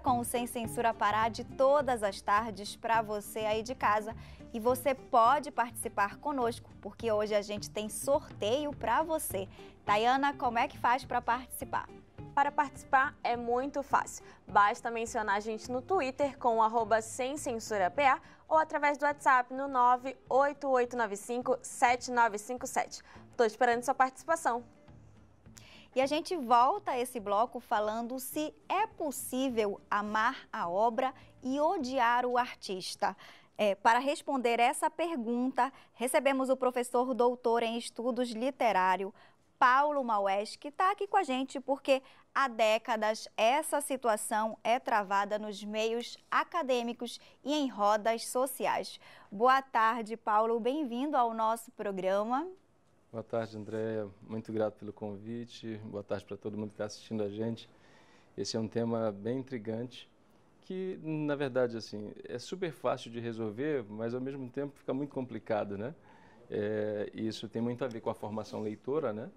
com o Sem Censura Pará de todas as tardes para você aí de casa. E você pode participar conosco, porque hoje a gente tem sorteio para você. Tayana, como é que faz para participar? Para participar é muito fácil. Basta mencionar a gente no Twitter com arroba sem censura PA ou através do WhatsApp no 98895 7957. Estou esperando sua participação. E a gente volta a esse bloco falando se é possível amar a obra e odiar o artista. É, para responder essa pergunta, recebemos o professor doutor em estudos literário, Paulo Maués, que está aqui com a gente porque há décadas essa situação é travada nos meios acadêmicos e em rodas sociais. Boa tarde, Paulo. Bem-vindo ao nosso programa. Boa tarde, Andréia. Muito grato pelo convite. Boa tarde para todo mundo que está assistindo a gente. Esse é um tema bem intrigante que, na verdade, assim, é super fácil de resolver, mas ao mesmo tempo fica muito complicado, né? É, isso tem muito a ver com a formação leitora, né?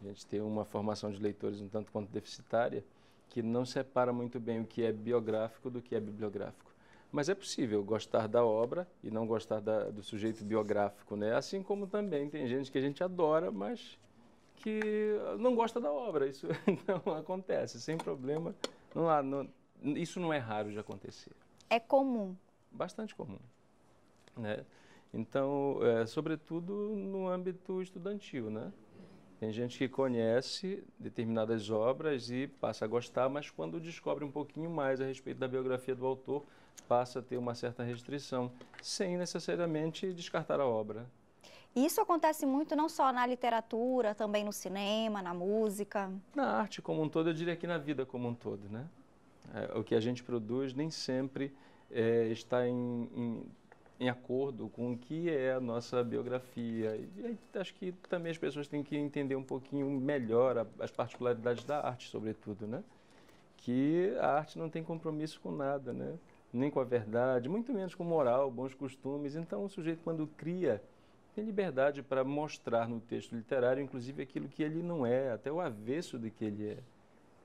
A gente tem uma formação de leitores um tanto quanto deficitária, que não separa muito bem o que é biográfico do que é bibliográfico. Mas é possível gostar da obra e não gostar da, do sujeito biográfico, né? Assim como também tem gente que a gente adora, mas que não gosta da obra. Isso não acontece, sem problema. Não há, não, isso não é raro de acontecer. É comum. Bastante comum. Né? Então, é, sobretudo no âmbito estudantil, né? Tem gente que conhece determinadas obras e passa a gostar, mas quando descobre um pouquinho mais a respeito da biografia do autor, passa a ter uma certa restrição, sem necessariamente descartar a obra. Isso acontece muito não só na literatura, também no cinema, na música. Na arte como um todo, eu diria que na vida como um todo, né? É, o que a gente produz nem sempre é, está em, em, em, acordo com o que é a nossa biografia. E acho que também as pessoas têm que entender um pouquinho melhor a, as particularidades da arte, sobretudo, né? Que a arte não tem compromisso com nada, né? nem com a verdade, muito menos com moral, bons costumes. Então, o sujeito, quando cria, tem liberdade para mostrar no texto literário, inclusive, aquilo que ele não é, até o avesso do que ele é.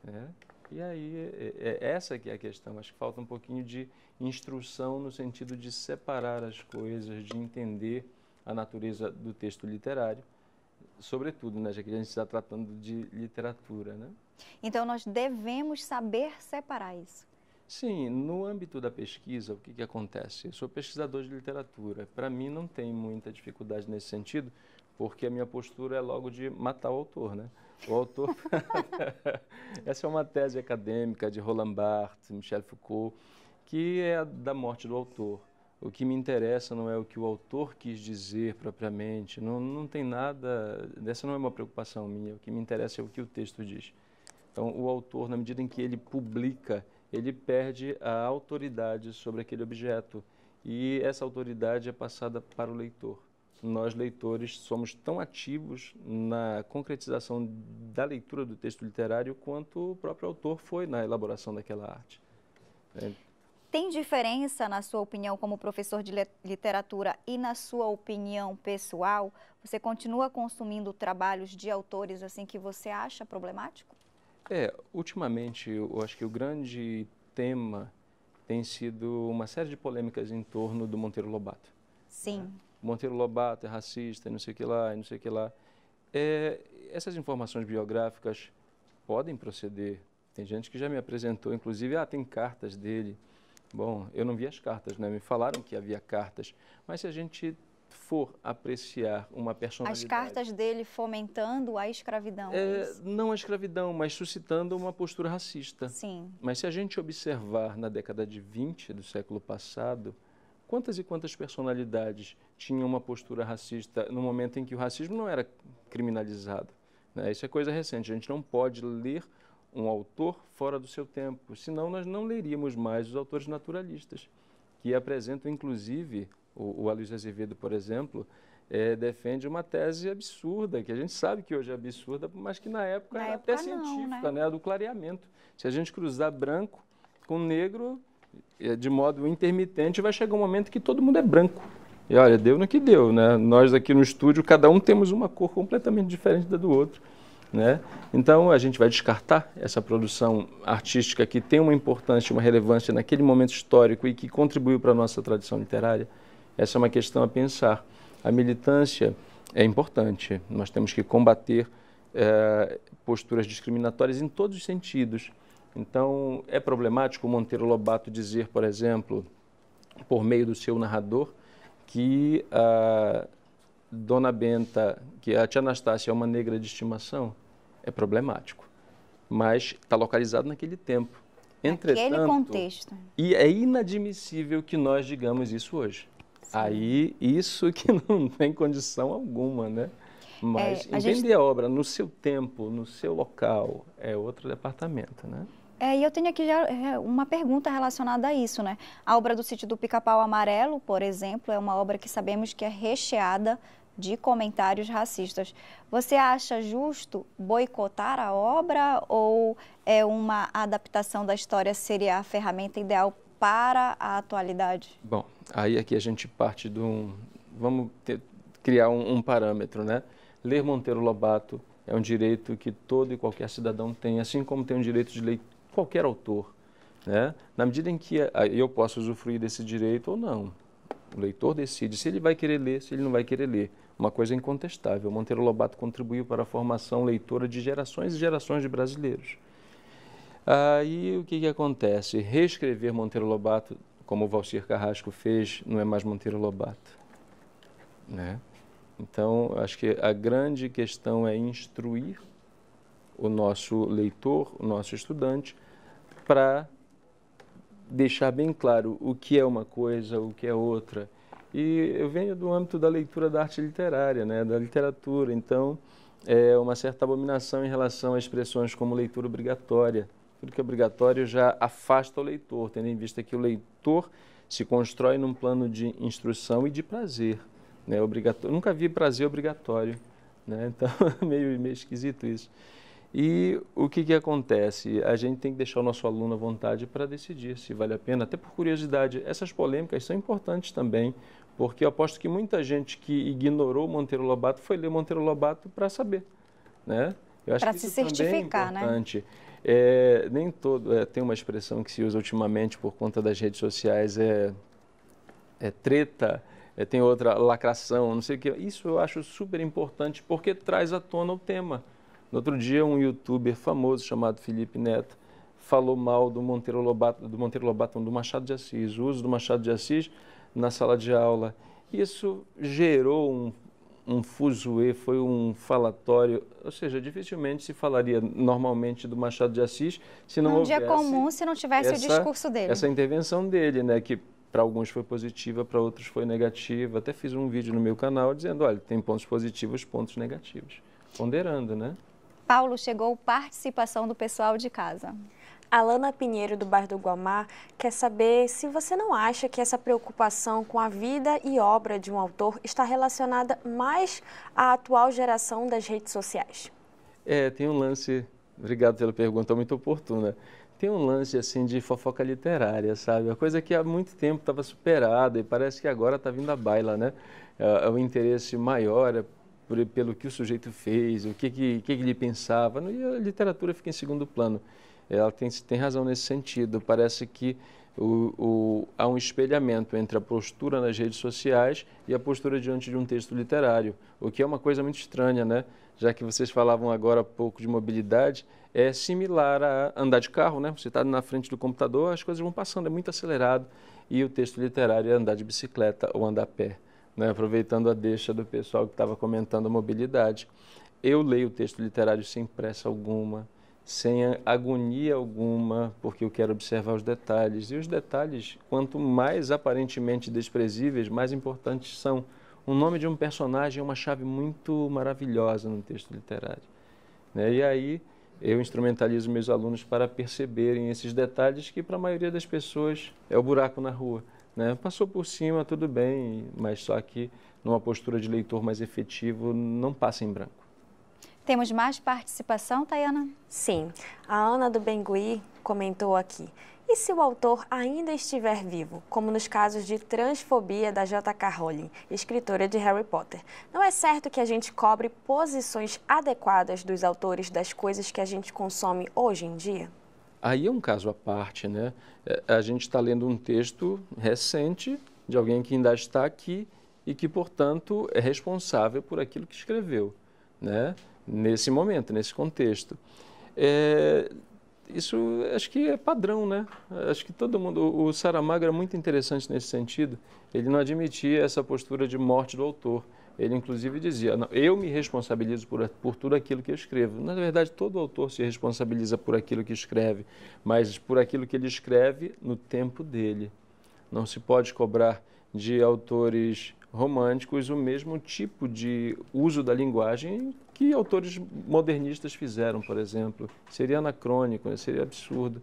Né? E aí, é, é, é essa que é a questão. Acho que falta um pouquinho de instrução no sentido de separar as coisas, de entender a natureza do texto literário, sobretudo, né, já que a gente está tratando de literatura. Né? Então, nós devemos saber separar isso. Sim, no âmbito da pesquisa, o que, que acontece? Eu sou pesquisador de literatura. Para mim, não tem muita dificuldade nesse sentido, porque a minha postura é logo de matar o autor, né? O autor. Essa é uma tese acadêmica de Roland Barthes, Michel Foucault, que é a da morte do autor. O que me interessa não é o que o autor quis dizer propriamente, não, não tem nada. Essa não é uma preocupação minha. O que me interessa é o que o texto diz. Então, o autor, na medida em que ele publica ele perde a autoridade sobre aquele objeto e essa autoridade é passada para o leitor. Nós, leitores, somos tão ativos na concretização da leitura do texto literário quanto o próprio autor foi na elaboração daquela arte. É. Tem diferença, na sua opinião, como professor de literatura e na sua opinião pessoal? Você continua consumindo trabalhos de autores assim que você acha problemático? É, ultimamente eu acho que o grande tema tem sido uma série de polêmicas em torno do Monteiro Lobato. Sim. Né? Monteiro Lobato é racista, não sei o que lá, não sei o que lá. É, essas informações biográficas podem proceder. Tem gente que já me apresentou, inclusive, ah, tem cartas dele. Bom, eu não vi as cartas, né? Me falaram que havia cartas, mas se a gente for apreciar uma personalidade... As cartas dele fomentando a escravidão. É, é não a escravidão, mas suscitando uma postura racista. Sim. Mas se a gente observar na década de 20 do século passado, quantas e quantas personalidades tinham uma postura racista no momento em que o racismo não era criminalizado? Né? Isso é coisa recente. A gente não pode ler um autor fora do seu tempo, senão nós não leríamos mais os autores naturalistas, que apresentam, inclusive, o, o Aloysio Azevedo, por exemplo, é, defende uma tese absurda, que a gente sabe que hoje é absurda, mas que na época na era época até não, né? científica, né? né? A do clareamento. Se a gente cruzar branco com negro é, de modo intermitente, vai chegar um momento que todo mundo é branco. E olha, deu no que deu, né? Nós aqui no estúdio, cada um temos uma cor completamente diferente da do outro. Né? Então a gente vai descartar essa produção artística que tem uma importância, uma relevância naquele momento histórico e que contribuiu para a nossa tradição literária. Essa é uma questão a pensar. A militância é importante, nós temos que combater é, posturas discriminatórias em todos os sentidos. Então, é problemático o Monteiro Lobato dizer, por exemplo, por meio do seu narrador, que a Dona Benta, que a Tia Anastácia é uma negra de estimação. É problemático, mas está localizado naquele tempo. Entretanto, Aquele contexto. E é inadmissível que nós digamos isso hoje. Aí isso que não tem condição alguma, né? Mas é, a entender gente... a obra no seu tempo, no seu local, é outro departamento, né? É, e eu tenho aqui é, uma pergunta relacionada a isso, né? A obra do sítio do Pica-Pau Amarelo, por exemplo, é uma obra que sabemos que é recheada de comentários racistas. Você acha justo boicotar a obra ou é uma adaptação da história seria a ferramenta ideal para a atualidade? Bom, aí aqui a gente parte de um. Vamos ter, criar um, um parâmetro, né? Ler Monteiro Lobato é um direito que todo e qualquer cidadão tem, assim como tem um direito de ler qualquer autor. Né? Na medida em que eu posso usufruir desse direito ou não, o leitor decide se ele vai querer ler, se ele não vai querer ler. Uma coisa incontestável, Monteiro Lobato contribuiu para a formação leitora de gerações e gerações de brasileiros. Aí o que, que acontece? Reescrever Monteiro Lobato, como o Valcir Carrasco fez, não é mais Monteiro Lobato. Né? Então, acho que a grande questão é instruir o nosso leitor, o nosso estudante, para deixar bem claro o que é uma coisa, o que é outra. E eu venho do âmbito da leitura da arte literária, né, da literatura, então é uma certa abominação em relação a expressões como leitura obrigatória tudo que é obrigatório já afasta o leitor, tendo em vista que o leitor se constrói num plano de instrução e de prazer. Né? Obrigatório. Nunca vi prazer obrigatório, né? então meio, meio esquisito isso. E o que, que acontece? A gente tem que deixar o nosso aluno à vontade para decidir se vale a pena, até por curiosidade. Essas polêmicas são importantes também, porque eu aposto que muita gente que ignorou Monteiro Lobato foi ler Monteiro Lobato para saber, né? Para se é certificar, é importante. Né? É, nem todo. É, tem uma expressão que se usa ultimamente por conta das redes sociais, é, é treta, é, tem outra lacração, não sei o que. Isso eu acho super importante porque traz à tona o tema. No outro dia, um youtuber famoso chamado Felipe Neto falou mal do Monteiro Lobato, do Monteiro Lobato, do Machado de Assis, o uso do Machado de Assis na sala de aula. Isso gerou um, um fuzuê, foi um falatório, ou seja, dificilmente se falaria normalmente do Machado de Assis se não Num houvesse... dia comum, se não tivesse essa, o discurso dele. Essa intervenção dele, né, que para alguns foi positiva, para outros foi negativa. Até fiz um vídeo no meu canal dizendo, olha, tem pontos positivos, pontos negativos. Ponderando, né? Paulo, chegou participação do pessoal de casa. Alana Pinheiro, do bairro do Guamar, quer saber se você não acha que essa preocupação com a vida e obra de um autor está relacionada mais à atual geração das redes sociais. É, tem um lance, obrigado pela pergunta, muito oportuna. Tem um lance assim de fofoca literária, sabe? Uma coisa que há muito tempo estava superada e parece que agora está vindo a baila, né? É, é um interesse maior é por, pelo que o sujeito fez, o que, que, que ele pensava. E a literatura fica em segundo plano ela tem, tem razão nesse sentido. Parece que o, o, há um espelhamento entre a postura nas redes sociais e a postura diante de um texto literário, o que é uma coisa muito estranha, né? Já que vocês falavam agora há pouco de mobilidade, é similar a andar de carro, né? Você está na frente do computador, as coisas vão passando, é muito acelerado. E o texto literário é andar de bicicleta ou andar a pé, né? aproveitando a deixa do pessoal que estava comentando a mobilidade. Eu leio o texto literário sem pressa alguma, sem agonia alguma, porque eu quero observar os detalhes. E os detalhes, quanto mais aparentemente desprezíveis, mais importantes são. O nome de um personagem é uma chave muito maravilhosa no texto literário. Né? E aí eu instrumentalizo meus alunos para perceberem esses detalhes que, para a maioria das pessoas, é o buraco na rua. Né? Passou por cima, tudo bem, mas só que numa postura de leitor mais efetivo, não passa em branco. Temos mais participação, Tayana? Sim. A Ana do Bengui comentou aqui. E se o autor ainda estiver vivo, como nos casos de transfobia da J.K. Rowling, escritora de Harry Potter, não é certo que a gente cobre posições adequadas dos autores das coisas que a gente consome hoje em dia? Aí é um caso à parte, né? É, a gente está lendo um texto recente de alguém que ainda está aqui e que, portanto, é responsável por aquilo que escreveu, né? nesse momento, nesse contexto. É, isso acho que é padrão, né? Acho que todo mundo. O Saramago era muito interessante nesse sentido. Ele não admitia essa postura de morte do autor. Ele, inclusive, dizia: eu me responsabilizo por, por tudo aquilo que eu escrevo. Na verdade, todo autor se responsabiliza por aquilo que escreve, mas por aquilo que ele escreve no tempo dele. Não se pode cobrar de autores românticos o mesmo tipo de uso da linguagem que autores modernistas fizeram, por exemplo. Seria anacrônico, seria absurdo.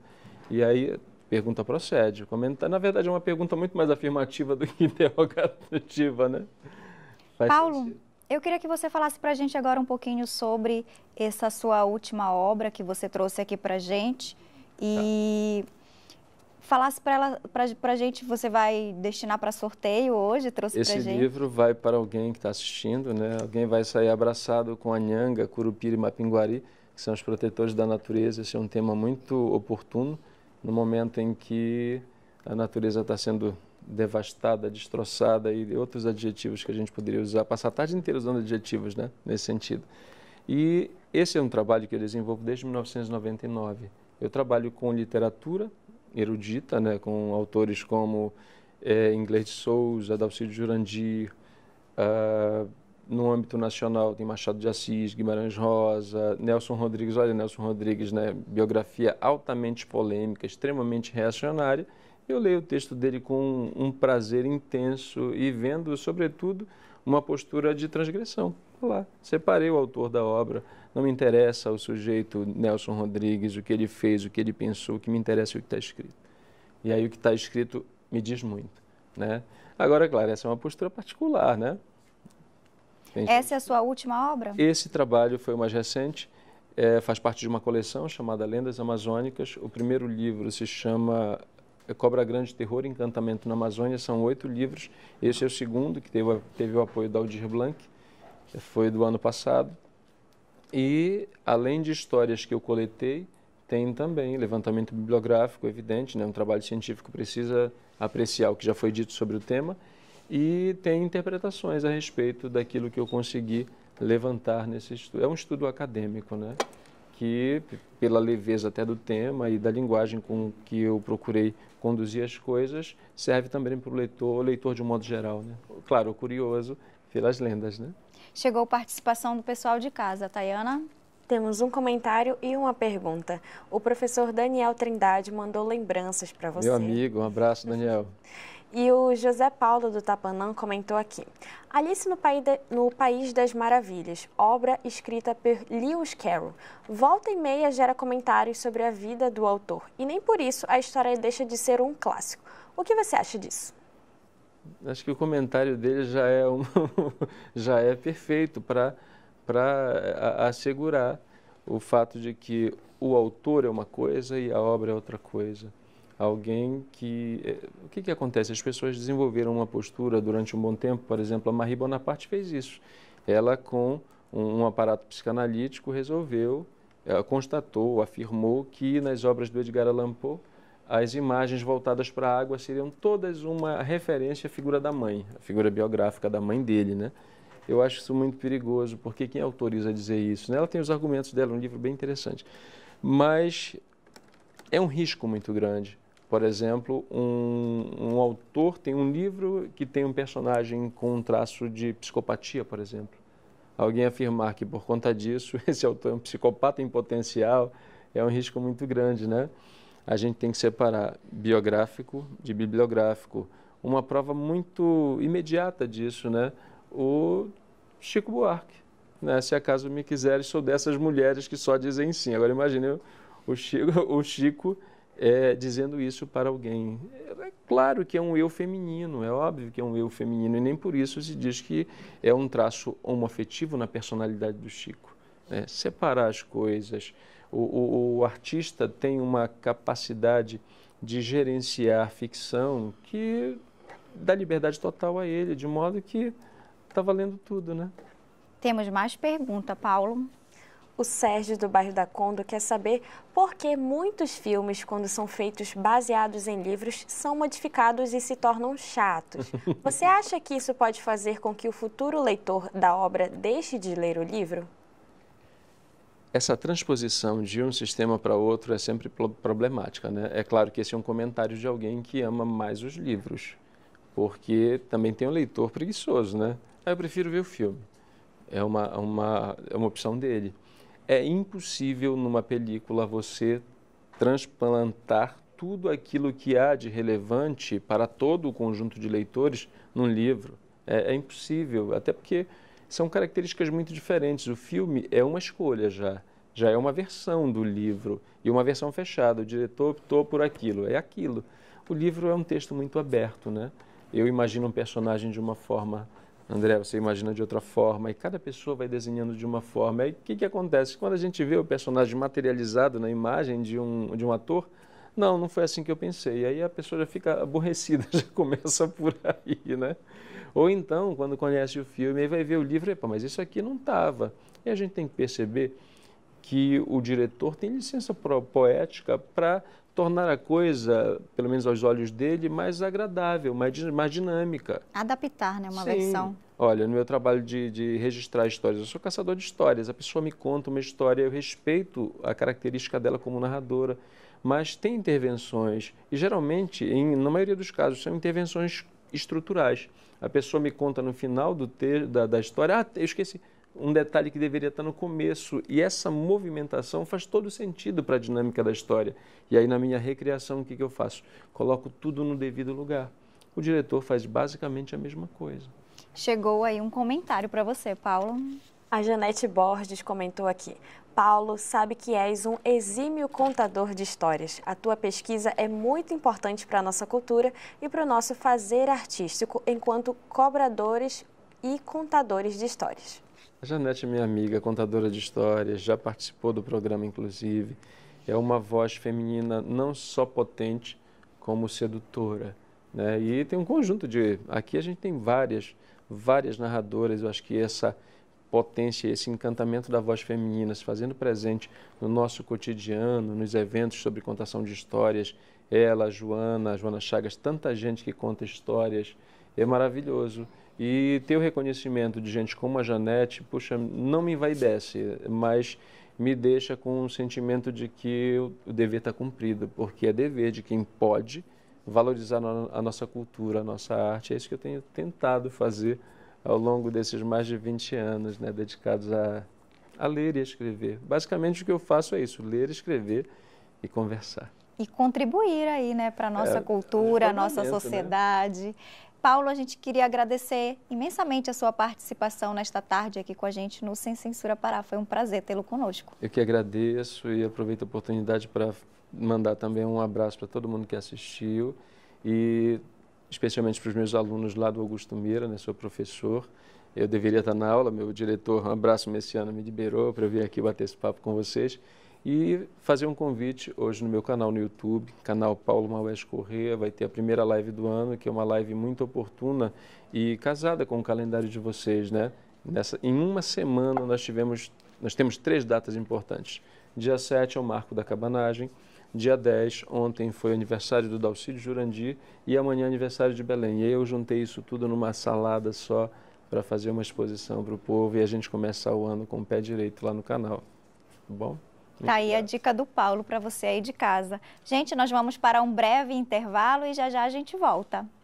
E aí, pergunta procede. Comenta, na verdade, é uma pergunta muito mais afirmativa do que interrogativa, né? Faz Paulo, sentido. eu queria que você falasse para a gente agora um pouquinho sobre essa sua última obra que você trouxe aqui para gente. E tá falasse para ela, para a gente, você vai destinar para sorteio hoje, trouxe Esse gente. livro vai para alguém que está assistindo, né? Alguém vai sair abraçado com a Nyanga, Curupira e Mapinguari, que são os protetores da natureza. Esse é um tema muito oportuno no momento em que a natureza está sendo devastada, destroçada e outros adjetivos que a gente poderia usar. Passar a tarde inteira usando adjetivos, né? Nesse sentido. E esse é um trabalho que eu desenvolvo desde 1999. Eu trabalho com literatura, erudita, né, com autores como é, eh, Inglês de Souza, Dalcídio Jurandir, uh, no âmbito nacional tem Machado de Assis, Guimarães Rosa, Nelson Rodrigues, olha Nelson Rodrigues, né, biografia altamente polêmica, extremamente reacionária, eu leio o texto dele com um prazer intenso e vendo, sobretudo, uma postura de transgressão. Olha lá, separei o autor da obra, não me interessa o sujeito Nelson Rodrigues, o que ele fez, o que ele pensou, o que me interessa é o que está escrito. E aí o que está escrito me diz muito, né? Agora, é claro, essa é uma postura particular, né? Essa é a sua última obra? Esse trabalho foi o mais recente, é, faz parte de uma coleção chamada Lendas Amazônicas. O primeiro livro se chama é, Cobra Grande, Terror e Encantamento na Amazônia, são oito livros. Esse é o segundo, que teve, teve o apoio da Aldir Blanc, foi do ano passado. E, além de histórias que eu coletei, tem também levantamento bibliográfico, evidente, né? um trabalho científico precisa apreciar o que já foi dito sobre o tema, e tem interpretações a respeito daquilo que eu consegui levantar nesse estudo. É um estudo acadêmico, né? que, pela leveza até do tema e da linguagem com que eu procurei conduzir as coisas, serve também para o leitor, leitor de um modo geral. Né? Claro, o curioso pelas lendas, né? Chegou participação do pessoal de casa, Tayana. Temos um comentário e uma pergunta. O professor Daniel Trindade mandou lembranças para você. Meu amigo, um abraço, Daniel. E o José Paulo do Tapanã comentou aqui: Alice no, Paí de, no País das Maravilhas, obra escrita por Lewis Carroll. Volta e meia gera comentários sobre a vida do autor, e nem por isso a história deixa de ser um clássico. O que você acha disso? acho que o comentário dele já é, um, já é perfeito para assegurar o fato de que o autor é uma coisa e a obra é outra coisa. Alguém que. É, o que, que acontece? As pessoas desenvolveram uma postura durante um bom tempo, por exemplo, a Marie Bonaparte fez isso. Ela, com um, um aparato psicanalítico, resolveu, constatou, afirmou que nas obras do Edgar Allan Poe as imagens voltadas para a água seriam todas uma referência à figura da mãe, a figura biográfica da mãe dele, né? Eu acho isso muito perigoso, porque quem autoriza a dizer isso? Né? Ela tem os argumentos dela, um livro bem interessante. Mas é um risco muito grande. Por exemplo, um, um autor tem um livro que tem um personagem com um traço de psicopatia, por exemplo. Alguém afirmar que por conta disso esse autor é um psicopata em potencial é um risco muito grande, né? a gente tem que separar biográfico de bibliográfico. Uma prova muito imediata disso, né? O Chico Buarque. Né? Se acaso me quiseres, sou dessas mulheres que só dizem sim. Agora imagine o Chico, o Chico é, dizendo isso para alguém. É claro que é um eu feminino, é óbvio que é um eu feminino, e nem por isso se diz que é um traço homoafetivo na personalidade do Chico. Né? Separar as coisas, o, o, o artista tem uma capacidade de gerenciar ficção que dá liberdade total a ele, de modo que está valendo tudo, né? Temos mais pergunta, Paulo. O Sérgio do bairro da Condo quer saber por que muitos filmes, quando são feitos baseados em livros, são modificados e se tornam chatos. Você acha que isso pode fazer com que o futuro leitor da obra deixe de ler o livro? essa transposição de um sistema para outro é sempre problemática. Né? É claro que esse é um comentário de alguém que ama mais os livros, porque também tem um leitor preguiçoso, né? Ah, eu prefiro ver o filme. É uma, uma, é uma opção dele. É impossível numa película você transplantar tudo aquilo que há de relevante para todo o conjunto de leitores num livro. é, é impossível, até porque são características muito diferentes. O filme é uma escolha já, já é uma versão do livro e uma versão fechada. O diretor optou por aquilo, é aquilo. O livro é um texto muito aberto, né? Eu imagino um personagem de uma forma, André, você imagina de outra forma, e cada pessoa vai desenhando de uma forma. E o que, que acontece? Quando a gente vê o personagem materializado na imagem de um, de um ator, não, não foi assim que eu pensei. Aí a pessoa já fica aborrecida, já começa por aí, né? Ou então, quando conhece o filme, aí vai ver o livro, epa, mas isso aqui não estava. E a gente tem que perceber que o diretor tem licença poética para tornar a coisa, pelo menos aos olhos dele, mais agradável, mais, mais dinâmica. Adaptar, né? Uma Sim. versão. Olha, no meu trabalho de, de, registrar histórias, eu sou caçador de histórias. A pessoa me conta uma história, eu respeito a característica dela como narradora mas tem intervenções, e geralmente, em, na maioria dos casos, são intervenções estruturais. A pessoa me conta no final do da, da história, ah, eu esqueci um detalhe que deveria estar no começo, e essa movimentação faz todo sentido para a dinâmica da história. E aí, na minha recriação, o que, que eu faço? Coloco tudo no devido lugar. O diretor faz basicamente a mesma coisa. Chegou aí um comentário para você, Paulo. A Janete Borges comentou aqui: Paulo sabe que és um exímio contador de histórias. A tua pesquisa é muito importante para a nossa cultura e para o nosso fazer artístico enquanto cobradores e contadores de histórias. A Janete, é minha amiga, contadora de histórias, já participou do programa, inclusive. É uma voz feminina não só potente, como sedutora. Né? E tem um conjunto de. Aqui a gente tem várias, várias narradoras. Eu acho que essa potência, esse encantamento da voz feminina se fazendo presente no nosso cotidiano, nos eventos sobre contação de histórias. Ela, a Joana, a Joana Chagas, tanta gente que conta histórias, é maravilhoso. E ter o reconhecimento de gente como a Janete, puxa, não me envaidece, mas me deixa com um sentimento de que o dever está cumprido, porque é dever de quem pode valorizar a nossa cultura, a nossa arte. É isso que eu tenho tentado fazer ao longo desses mais de 20 anos né, dedicados a, a ler e escrever. Basicamente, o que eu faço é isso: ler, escrever e conversar. E contribuir aí, né, para a nossa é, cultura, a é nossa né? sociedade. Né? Paulo, a gente queria agradecer imensamente a sua participação nesta tarde aqui com a gente no Sem Censura Pará. Foi um prazer tê-lo conosco. Eu que agradeço e aproveito a oportunidade para mandar também um abraço para todo mundo que assistiu e especialmente para os meus alunos lá do Augusto Mira, né, sou professor. Eu deveria estar na aula, meu diretor, um abraço messiano, me liberou para eu vir aqui bater esse papo com vocês. E fazer um convite hoje no meu canal no YouTube, canal Paulo Maués Corrêa, vai ter a primeira live do ano, que é uma live muito oportuna e casada com o calendário de vocês, né? Nessa, em uma semana nós tivemos, nós temos três datas importantes. Dia 7 é o marco da cabanagem, dia 10, ontem foi aniversário do Dalcídio Jurandir e amanhã é aniversário de Belém. E aí eu juntei isso tudo numa salada só para fazer uma exposição para o povo e a gente começar o ano com o pé direito lá no canal. Tá bom? Tá aí a dica do Paulo para você aí de casa. Gente, nós vamos para um breve intervalo e já já a gente volta.